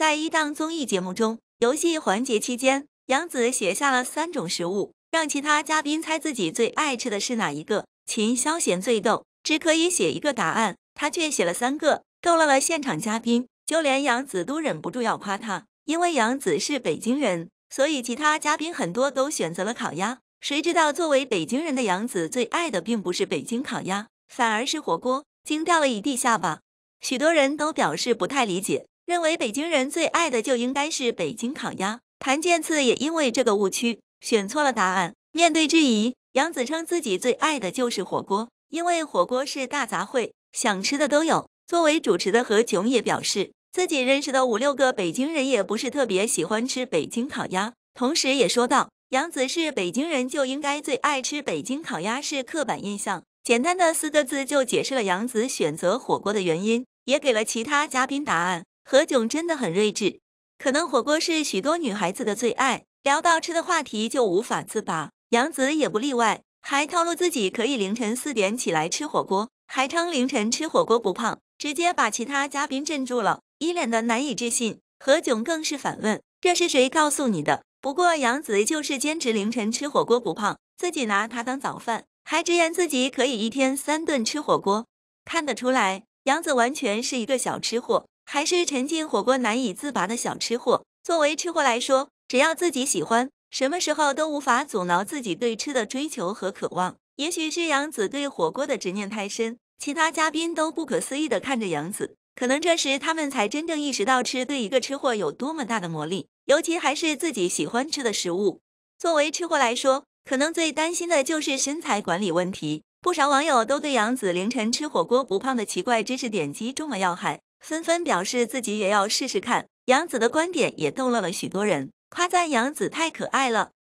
在一档综艺节目中，游戏环节期间，杨紫写下了三种食物，让其他嘉宾猜自己最爱吃的是哪一个。秦霄贤最逗，只可以写一个答案，他却写了三个，逗乐了现场嘉宾，就连杨紫都忍不住要夸他。因为杨紫是北京人，所以其他嘉宾很多都选择了烤鸭。谁知道作为北京人的杨紫最爱的并不是北京烤鸭，反而是火锅，惊掉了一地下巴。许多人都表示不太理解。认为北京人最爱的就应该是北京烤鸭，谭健次也因为这个误区选错了答案。面对质疑，杨子称自己最爱的就是火锅，因为火锅是大杂烩，想吃的都有。作为主持的何炅也表示，自己认识的五六个北京人也不是特别喜欢吃北京烤鸭，同时也说道，杨子是北京人就应该最爱吃北京烤鸭是刻板印象，简单的四个字就解释了杨子选择火锅的原因，也给了其他嘉宾答案。何炅真的很睿智，可能火锅是许多女孩子的最爱，聊到吃的话题就无法自拔，杨紫也不例外，还透露自己可以凌晨四点起来吃火锅，还称凌晨吃火锅不胖，直接把其他嘉宾镇住了，一脸的难以置信。何炅更是反问这是谁告诉你的？不过杨紫就是坚持凌晨吃火锅不胖，自己拿它当早饭，还直言自己可以一天三顿吃火锅，看得出来，杨紫完全是一个小吃货。还是沉浸火锅难以自拔的小吃货。作为吃货来说，只要自己喜欢，什么时候都无法阻挠自己对吃的追求和渴望。也许是杨子对火锅的执念太深，其他嘉宾都不可思议地看着杨子。可能这时他们才真正意识到吃对一个吃货有多么大的魔力，尤其还是自己喜欢吃的食物。作为吃货来说，可能最担心的就是身材管理问题。不少网友都对杨子凌晨吃火锅不胖的奇怪知识点击中了要害。纷纷表示自己也要试试看。杨子的观点也逗乐了许多人，夸赞杨子太可爱了。